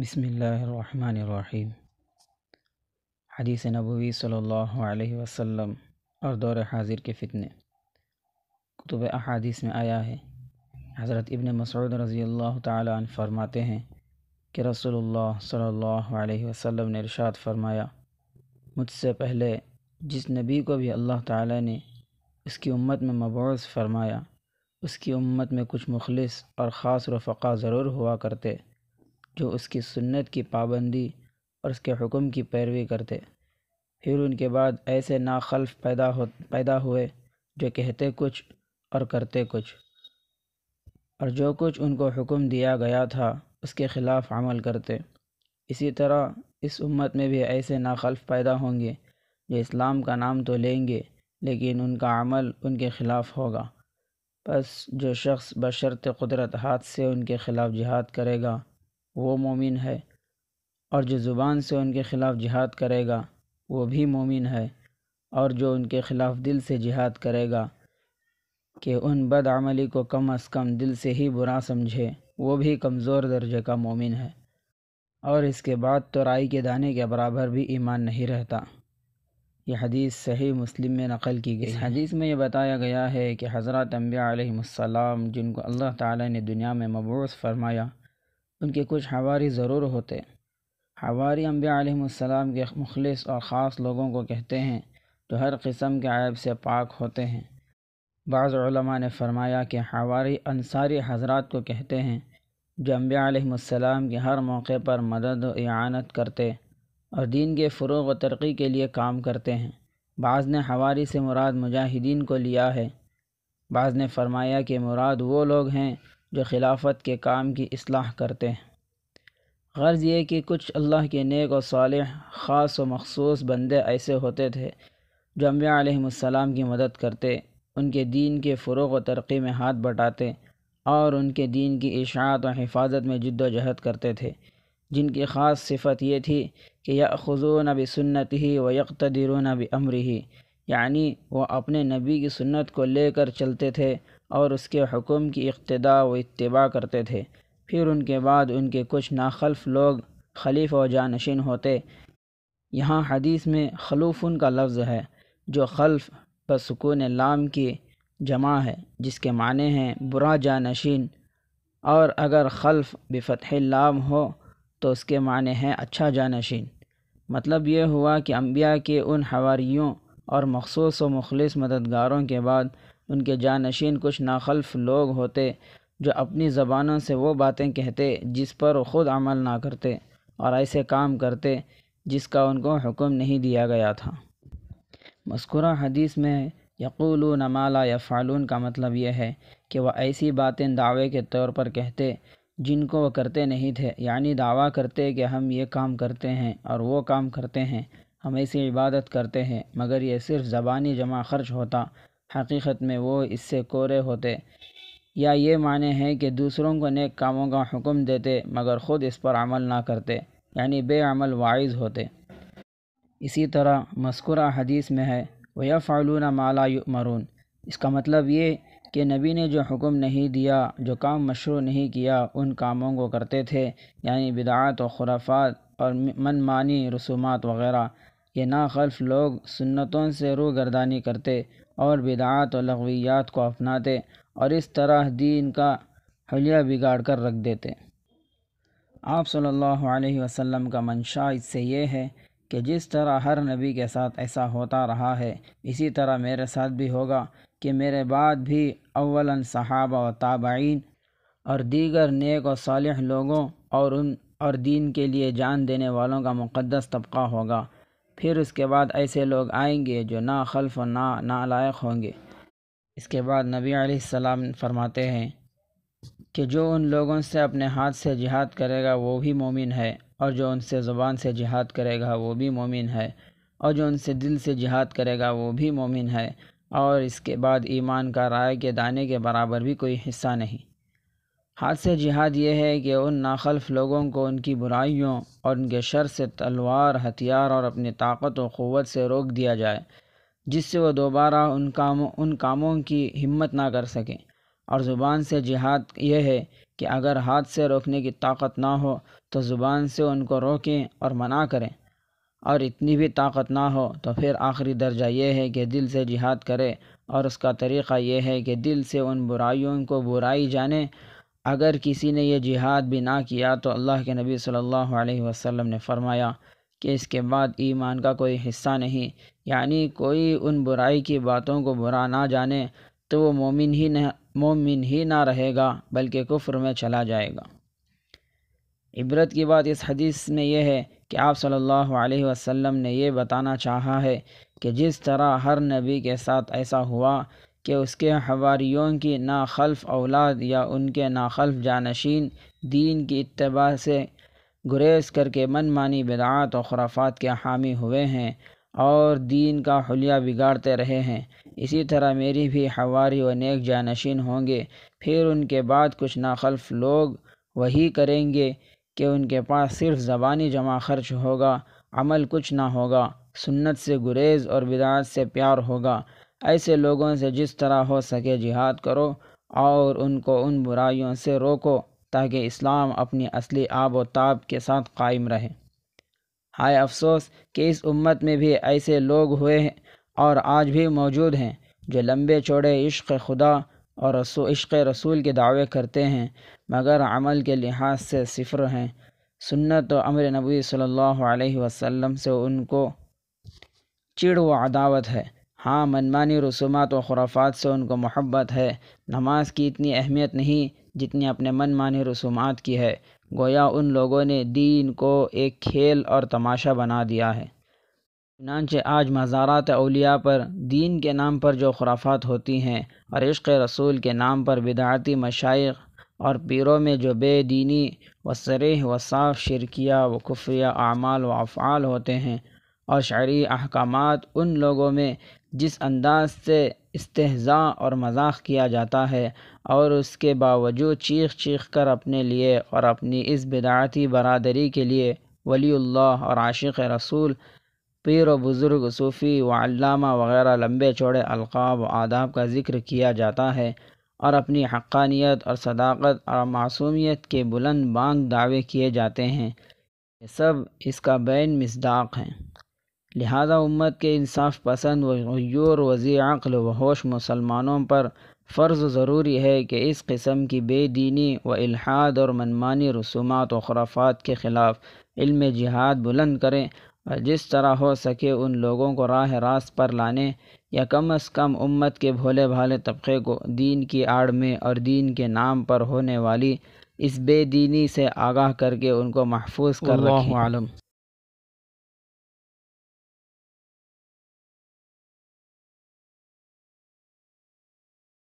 بسم اللہ الرحمن الرحیم حدیث نبوی صلی اللہ علیہ وسلم اور دور حاضر کے فتنے کتب احادیث میں آیا ہے حضرت ابن مسعود رضی اللہ تعالیٰ عنہ فرماتے ہیں کہ رسول اللہ صلی اللہ علیہ وسلم نے ارشاد فرمایا مجھ سے پہلے جس نبی کو بھی اللہ تعالیٰ نے اس کی امت میں مبعوث فرمایا اس کی امت میں کچھ مخلص اور خاص رفقا ضرور ہوا کرتے جو اس کی سنت کی پابندی اور اس کے حکم کی پیروی کرتے پھر ان کے بعد ایسے ناخلف پیدا ہو پیدا ہوئے جو کہتے کچھ اور کرتے کچھ اور جو کچھ ان کو حکم دیا گیا تھا اس کے خلاف عمل کرتے اسی طرح اس امت میں بھی ایسے ناخلف پیدا ہوں گے جو اسلام کا نام تو لیں گے لیکن ان کا عمل ان کے خلاف ہوگا بس جو شخص بشرط قدرت ہاتھ سے ان کے خلاف جہاد کرے گا وہ مومن ہے اور جو زبان سے ان کے خلاف جہاد کرے گا وہ بھی مومن ہے اور جو ان کے خلاف دل سے جہاد کرے گا کہ ان بد عملی کو کم از کم دل سے ہی برا سمجھے وہ بھی کمزور درجے کا مومن ہے اور اس کے بعد تو رائی کے دانے کے برابر بھی ایمان نہیں رہتا یہ حدیث صحیح مسلم میں نقل کی گئی حدیث میں یہ بتایا گیا ہے کہ حضرت انبیاء علیہ السلام جن کو اللہ تعالی نے دنیا میں مبعوث فرمایا ان کے کچھ حواری ضرور ہوتے حواری انبیاء علیہم السلام کے مخلص اور خاص لوگوں کو کہتے ہیں جو ہر قسم کے عائب سے پاک ہوتے ہیں بعض علماء نے فرمایا کہ حواری انصاری حضرات کو کہتے ہیں جو انبیاء علیہم السلام کے ہر موقع پر مدد و اعانت کرتے اور دین کے فروغ و ترقی کے لیے کام کرتے ہیں بعض نے حواری سے مراد مجاہدین کو لیا ہے بعض نے فرمایا کہ مراد وہ لوگ ہیں جو خلافت کے کام کی اصلاح کرتے ہیں غرض یہ کہ کچھ اللہ کے نیک و صالح خاص و مخصوص بندے ایسے ہوتے تھے جو امبیا علیہ السلام کی مدد کرتے ان کے دین کے فروغ و ترقی میں ہاتھ بٹاتے اور ان کے دین کی اشاعت و حفاظت میں جد و جہد کرتے تھے جن کی خاص صفت یہ تھی کہ خضون اب سنت ہی و یکتدرون اب امر ہی یعنی وہ اپنے نبی کی سنت کو لے کر چلتے تھے اور اس کے حکم کی اقتداء و اتباع کرتے تھے پھر ان کے بعد ان کے کچھ ناخلف لوگ خلیف و جانشین ہوتے یہاں حدیث میں خلوف ان کا لفظ ہے جو خلف بسکون لام کی جمع ہے جس کے معنی ہیں برا جانشین اور اگر خلف بفتح لام ہو تو اس کے معنی ہیں اچھا جانشین مطلب یہ ہوا کہ انبیاء کے ان حواریوں اور مخصوص و مخلص مددگاروں کے بعد ان کے جانشین کچھ ناخلف لوگ ہوتے جو اپنی زبانوں سے وہ باتیں کہتے جس پر خود عمل نہ کرتے اور ایسے کام کرتے جس کا ان کو حکم نہیں دیا گیا تھا مذکورہ حدیث میں یقول نمالا یا فعلون کا مطلب یہ ہے کہ وہ ایسی باتیں دعوے کے طور پر کہتے جن کو وہ کرتے نہیں تھے یعنی دعویٰ کرتے کہ ہم یہ کام کرتے ہیں اور وہ کام کرتے ہیں ہم ایسی عبادت کرتے ہیں مگر یہ صرف زبانی جمع خرچ ہوتا حقیقت میں وہ اس سے کورے ہوتے یا یہ معنی ہے کہ دوسروں کو نیک کاموں کا حکم دیتے مگر خود اس پر عمل نہ کرتے یعنی بے عمل وائض ہوتے اسی طرح مذکورہ حدیث میں ہے وہ یا فعلون مالا مرون اس کا مطلب یہ کہ نبی نے جو حکم نہیں دیا جو کام مشروع نہیں کیا ان کاموں کو کرتے تھے یعنی بدعات و خرافات اور من مانی رسومات وغیرہ یہ ناخلف لوگ سنتوں سے روگردانی کرتے اور بدعات و لغویات کو اپناتے اور اس طرح دین کا حلیہ بگاڑ کر رکھ دیتے آپ صلی اللہ علیہ وسلم کا منشا اس سے یہ ہے کہ جس طرح ہر نبی کے ساتھ ایسا ہوتا رہا ہے اسی طرح میرے ساتھ بھی ہوگا کہ میرے بعد بھی اولاً صحابہ و تابعین اور دیگر نیک و صالح لوگوں اور ان اور دین کے لیے جان دینے والوں کا مقدس طبقہ ہوگا پھر اس کے بعد ایسے لوگ آئیں گے جو خلف و نہ نالائق ہوں گے اس کے بعد نبی علیہ السلام فرماتے ہیں کہ جو ان لوگوں سے اپنے ہاتھ سے جہاد کرے گا وہ بھی مومن ہے اور جو ان سے زبان سے جہاد کرے گا وہ بھی مومن ہے اور جو ان سے دل سے جہاد کرے گا وہ بھی مومن ہے اور اس کے بعد ایمان کا رائے کے دانے کے برابر بھی کوئی حصہ نہیں ہاتھ سے جہاد یہ ہے کہ ان ناخلف لوگوں کو ان کی برائیوں اور ان کے شر سے تلوار ہتھیار اور اپنی طاقت و قوت سے روک دیا جائے جس سے وہ دوبارہ ان کاموں ان کاموں کی ہمت نہ کر سکیں اور زبان سے جہاد یہ ہے کہ اگر ہاتھ سے روکنے کی طاقت نہ ہو تو زبان سے ان کو روکیں اور منع کریں اور اتنی بھی طاقت نہ ہو تو پھر آخری درجہ یہ ہے کہ دل سے جہاد کرے اور اس کا طریقہ یہ ہے کہ دل سے ان برائیوں کو برائی جانے اگر کسی نے یہ جہاد بھی نہ کیا تو اللہ کے نبی صلی اللہ علیہ وسلم نے فرمایا کہ اس کے بعد ایمان کا کوئی حصہ نہیں یعنی کوئی ان برائی کی باتوں کو برا نہ جانے تو وہ مومن ہی نہ مومن ہی نہ رہے گا بلکہ کفر میں چلا جائے گا عبرت کی بات اس حدیث میں یہ ہے کہ آپ صلی اللہ علیہ وسلم نے یہ بتانا چاہا ہے کہ جس طرح ہر نبی کے ساتھ ایسا ہوا کہ اس کے حواریوں کی ناخلف اولاد یا ان کے ناخلف جانشین دین کی اتباع سے گریز کر کے من مانی بدعات و خرافات کے حامی ہوئے ہیں اور دین کا حلیہ بگاڑتے رہے ہیں اسی طرح میری بھی حواری و نیک جانشین ہوں گے پھر ان کے بعد کچھ ناخلف لوگ وہی کریں گے کہ ان کے پاس صرف زبانی جمع خرچ ہوگا عمل کچھ نہ ہوگا سنت سے گریز اور بدعات سے پیار ہوگا ایسے لوگوں سے جس طرح ہو سکے جہاد کرو اور ان کو ان برائیوں سے روکو تاکہ اسلام اپنی اصلی آب و تاب کے ساتھ قائم رہے ہائے افسوس کہ اس امت میں بھی ایسے لوگ ہوئے ہیں اور آج بھی موجود ہیں جو لمبے چوڑے عشق خدا اور رسو عشق رسول کے دعوے کرتے ہیں مگر عمل کے لحاظ سے صفر ہیں سنت و امر نبوی صلی اللہ علیہ وسلم سے ان کو چڑ و عداوت ہے ہاں منمانی رسومات و خرافات سے ان کو محبت ہے نماز کی اتنی اہمیت نہیں جتنی اپنے منمانی رسومات کی ہے گویا ان لوگوں نے دین کو ایک کھیل اور تماشا بنا دیا ہے چنانچہ آج مزارات اولیاء پر دین کے نام پر جو خرافات ہوتی ہیں اور عشق رسول کے نام پر بدعاتی مشائق اور پیروں میں جو بے دینی و سرح و صاف شرکیہ و کفریہ اعمال و افعال ہوتے ہیں اور شعری احکامات ان لوگوں میں جس انداز سے استحضاء اور مذاق کیا جاتا ہے اور اس کے باوجود چیخ چیخ کر اپنے لیے اور اپنی اس بدعاتی برادری کے لیے ولی اللہ اور عاشق رسول پیر و بزرگ صوفی و علامہ وغیرہ لمبے چوڑے القاب و آداب کا ذکر کیا جاتا ہے اور اپنی حقانیت اور صداقت اور معصومیت کے بلند بانگ دعوے کیے جاتے ہیں یہ سب اس کا بین مزداق ہیں لہذا امت کے انصاف پسند و غیور وزیر عقل و ہوش مسلمانوں پر فرض ضروری ہے کہ اس قسم کی بے دینی و الحاد اور منمانی رسومات و خرافات کے خلاف علم جہاد بلند کریں اور جس طرح ہو سکے ان لوگوں کو راہ راست پر لانے یا کم از کم امت کے بھولے بھالے طبقے کو دین کی آڑ میں اور دین کے نام پر ہونے والی اس بے دینی سے آگاہ کر کے ان کو محفوظ کر رکھیں